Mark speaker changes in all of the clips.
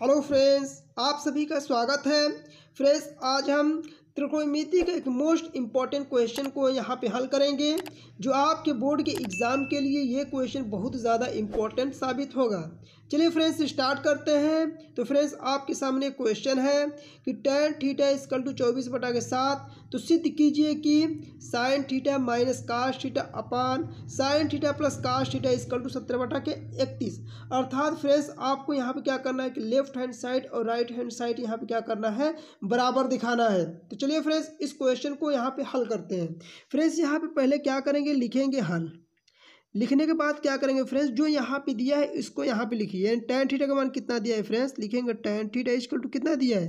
Speaker 1: hello friends आप सभी का स्वागत है फ्रेश आज हम त्रिकोणमिति के एक मोस्ट इम्पॉर्टेंट क्वेश्चन को यहाँ पे हल करेंगे जो आपके बोर्ड के एग्ज़ाम के लिए ये क्वेश्चन बहुत ज़्यादा इम्पॉर्टेंट साबित होगा चलिए फ्रेंड्स स्टार्ट करते हैं तो फ्रेंड्स आपके सामने क्वेश्चन है कि टेन थीटा इसकल टू चौबीस बटा के साथ तो सिद्ध कीजिए कि sin theta minus cos theta upon sin theta plus cos theta is equal to सत्रह बटा के इकतीस अर्थात फ्रेंड्स आपको यहाँ पे क्या करना है कि लेफ्ट हैंड साइड और राइट राइट हैंड साइड यहाँ पे क्या करना है बराबर दिखाना है तो चलिए फ्रेंड्स इस क्वेश्चन को यहाँ पे हल करते हैं फ्रेंड्स यहाँ पे पहले क्या करेंगे लिखेंगे हल लिखने के बाद क्या करेंगे फ्रेंड्स जो यहाँ पे दिया है इसको यहाँ पे लिखिए यानी टेन थीटा का मान कितना दिया है फ्रेंड्स लिखेंगे टेन थीटा इसकल टू कितना दिया है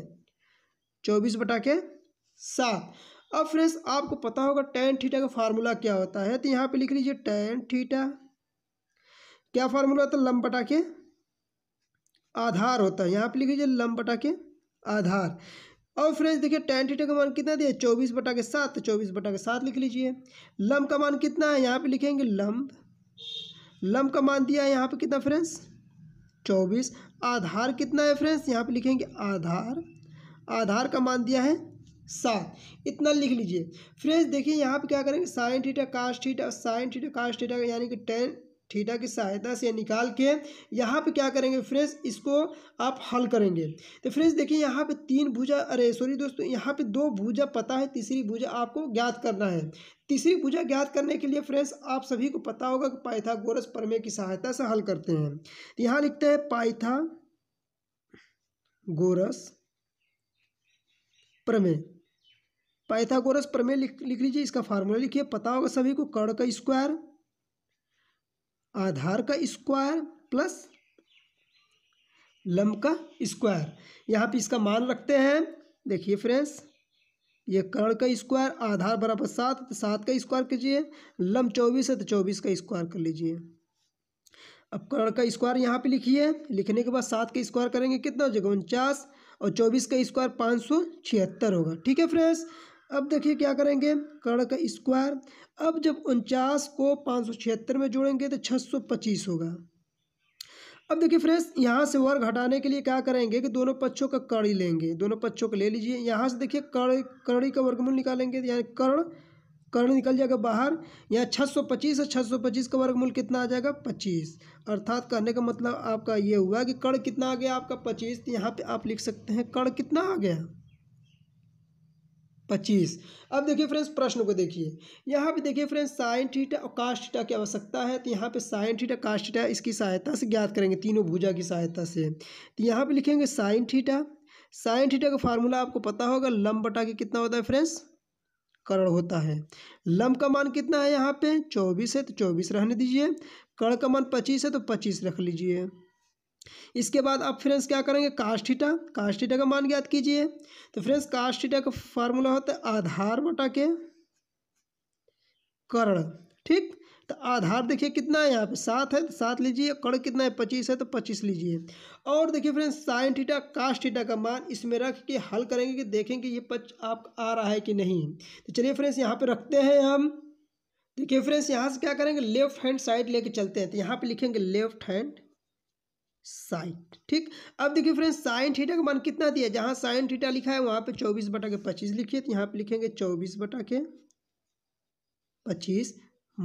Speaker 1: चौबीस बटा के सात अब फ्रेंड्स आपको पता होगा टेन थीटा का फार्मूला क्या होता है तो यहाँ पे लिख लीजिए टेन थीटा क्या फार्मूला होता है लम बटा के आधार होता है यहाँ पे लिख लीजिए लम बटा के आधार और फ्रेंड्स देखिए टेन थीटा का मान कितना दिया चौबीस बटा के सात तो चौबीस बटा के सात लिख लीजिए लम का मान कितना है यहाँ पे लिखेंगे लम्ब लम का मान दिया है यहाँ पे कितना फ्रेंड्स चौबीस आधार कितना है फ्रेंड्स यहाँ पे लिखेंगे आधार आधार का मान दिया है सात इतना लिख लीजिए फ्रेंड्स देखिए यहाँ पे क्या करेंगे sin theta cos theta sin theta cos theta यानी कि टेन थीटा की सहायता से निकाल के यहाँ पे क्या करेंगे फ्रेंड्स इसको आप हल करेंगे तो फ्रेंड्स देखिए यहाँ पे तीन भुजा अरे सॉरी दोस्तों यहाँ पे दो भुजा पता है तीसरी भुजा आपको ज्ञात करना है तीसरी भुजा ज्ञात करने के लिए फ्रेंड्स आप सभी को पता होगा कि पाइथागोरस प्रमेय की सहायता से हल करते हैं तो यहाँ लिखते हैं पाइथा गोरस प्रमेय पाइथागोरस प्रमेय लिख लिख लीजिए इसका फार्मूला लिखिए पता होगा सभी को कर्ण का स्क्वायर आधार का स्क्वायर प्लस लंब का स्क्वायर यहाँ पे इसका मान रखते हैं देखिए फ्रेंड्स ये कर्ण का स्क्वायर आधार बराबर सात तो सात का स्क्वायर कीजिए लंब चौबीस है तो चौबीस का स्क्वायर कर लीजिए अब कर्ण का स्क्वायर यहाँ पे लिखिए लिखने के बाद सात का स्क्वायर करेंगे कितना हो जाएगा उनचास और चौबीस का स्क्वायर पाँच सौ छिहत्तर होगा ठीक है फ्रेंड्स अब देखिए क्या करेंगे कर्ण का स्क्वायर अब जब उनचास को पाँच सौ छिहत्तर में जोड़ेंगे तो छः सौ पच्चीस होगा अब देखिए फ्रेंड्स यहाँ से वर्ग हटाने के लिए क्या करेंगे कि दोनों पक्षों का कड़ी लेंगे दोनों पक्षों को ले लीजिए यहाँ से देखिए कड़ कड़ी का वर्गमूल निकालेंगे यानी कर्ण कर्ण निकल जाएगा बाहर यहाँ छः सौ पच्चीस और छः सौ पच्चीस का वर्गमूल कितना आ जाएगा पच्चीस अर्थात कहने का मतलब आपका ये हुआ कि कड़ कितना आ गया आपका पच्चीस तो यहाँ पर आप लिख सकते हैं कड़ कितना आ गया पच्चीस अब देखिए फ्रेंड्स प्रश्न को देखिए यहाँ पे देखिए फ्रेंड्स साइन थीटा और कास्ट थीटा की आवश्यकता है तो यहाँ पे साइन थीटा कास्ट थीटा इसकी सहायता से ज्ञात करेंगे तीनों भुजा की सहायता से तो यहाँ पे लिखेंगे साइन थीटा साइन थीटा का फार्मूला आपको पता होगा लम्ब बटा के कितना होता है फ्रेंड्स करण होता है लम्ब का मान कितना है यहाँ पर चौबीस है तो चौबीस रहने दीजिए कर्ण का मान पच्चीस है तो पच्चीस रख लीजिए इसके बाद आप फ्रेंड्स क्या करेंगे कास्टिटा कास्टिटा का मान ज्ञात कीजिए तो फ्रेंड्स कास्टिटा का फार्मूला होता है आधार बटा के कर्ण ठीक तो आधार देखिए कितना है यहाँ पे सात है तो सात लीजिए कर्ण कितना है पच्चीस है तो पच्चीस लीजिए और देखिए friends sin theta cos theta का मान इसमें रख के हल करेंगे कि देखेंगे कि ये पच आप आ रहा है कि नहीं तो चलिए फ्रेंड्स यहाँ पे रखते हैं हम देखिए फ्रेंड्स यहाँ से क्या करेंगे लेफ्ट हैंड साइड लेके चलते हैं तो यहाँ पर लिखेंगे लेफ्ट हैंड साइट ठीक अब देखिए फ्रेंड्स साइन थीटा का मान कितना दिया जहाँ साइन थीटा लिखा है वहाँ पे चौबीस बटा के पच्चीस लिखिए तो यहाँ पे लिखेंगे चौबीस बटा के पच्चीस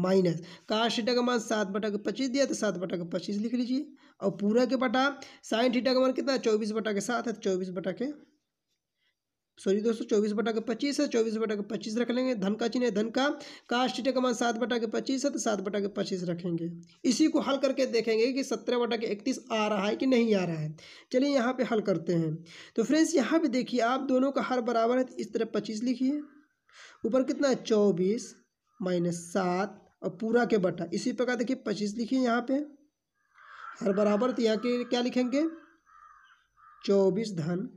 Speaker 1: माइनस काश थीटा का मान सात बटा के पच्चीस दिया तो सात बटा के पच्चीस लिख लीजिए और पूरा के बटा साइन थीटा का मान कितना है चौबीस बटा के सात है तो चौबीस बटा के सॉरी दोस्तों चौबीस बटा के पच्चीस है चौबीस बटा के पच्चीस रख लेंगे धन का चिन्ह धन का कास्ट थीटा का मान सात बटा के पच्चीस है तो सात बटा के पच्चीस रखेंगे इसी को हल करके देखेंगे कि सत्रह बटा के इकतीस आ रहा है कि नहीं आ रहा है चलिए यहाँ पर हल करते हैं तो फ्रेंड्स यहाँ पर देखिए आप दोनों का हर बराबर है तो इस तरह पच्चीस लिखिए ऊपर कितना है चौबीस माइनस सात और पूरा के बटा इसी प्रकार देखिए पच्चीस लिखिए यहाँ पे हर बराबर तो यहाँ के क्या लिखेंगे चौबीस धन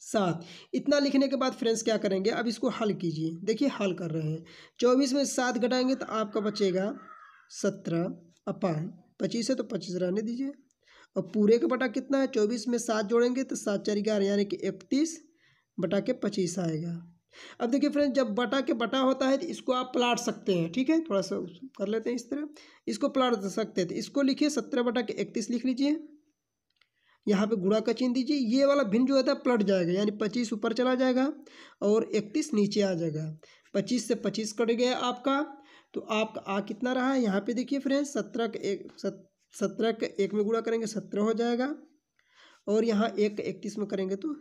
Speaker 1: सात इतना लिखने के बाद फ्रेंड्स क्या करेंगे अब इसको हल कीजिए देखिए हल कर रहे हैं चौबीस में सात घटाएंगे तो आपका बचेगा सत्रह अपान पच्चीस है तो पच्चीस रहने दीजिए और पूरे का बटा कितना है चौबीस में सात जोड़ेंगे तो सात चार ग्यारह यानी कि इकतीस बटा के पच्चीस आएगा अब देखिए फ्रेंड्स जब बटा के बटा होता है तो इसको आप प्लाट सकते हैं ठीक है थोड़ा सा कर लेते हैं इस तरह इसको प्लाट सकते हैं तो इसको लिखिए सत्रह बटा के इकतीस लिख लीजिए यहाँ पे गुणा का चिन्ह दीजिए ये वाला भिन्न जो है पलट जाएगा यानी पच्चीस ऊपर चला जाएगा और इकतीस नीचे आ जाएगा पच्चीस से पच्चीस कट गया आपका तो आपका आ कितना रहा है यहाँ पे देखिए फ्रेंड्स सत्रह का एक सत्रह का एक में गुणा करेंगे सत्रह हो जाएगा और यहाँ एक का इकतीस में करेंगे तो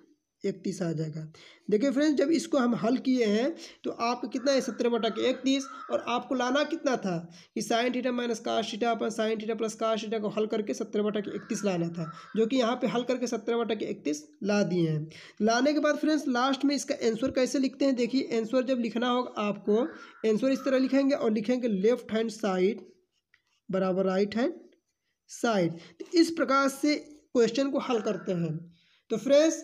Speaker 1: इकतीस आ जाएगा देखिए फ्रेंड्स जब इसको हम हल किए हैं तो आप कितना है सत्रह बटा के इकतीस और आपको लाना कितना था कि sin theta minus cos theta upon sin theta plus cos theta को हल करके सत्रह बटा के इकतीस लाना था जो कि यहाँ पे हल करके सत्रह बटा के इकतीस ला दिए हैं लाने के बाद फ्रेंड्स लास्ट में इसका एंसर कैसे लिखते हैं देखिए एंसर जब लिखना होगा आपको एंसर इस तरह लिखेंगे और लिखेंगे लेफ्ट हैंड साइड बराबर राइट हैंड साइड इस प्रकार से क्वेश्चन को हल करते हैं तो फ्रेंड्स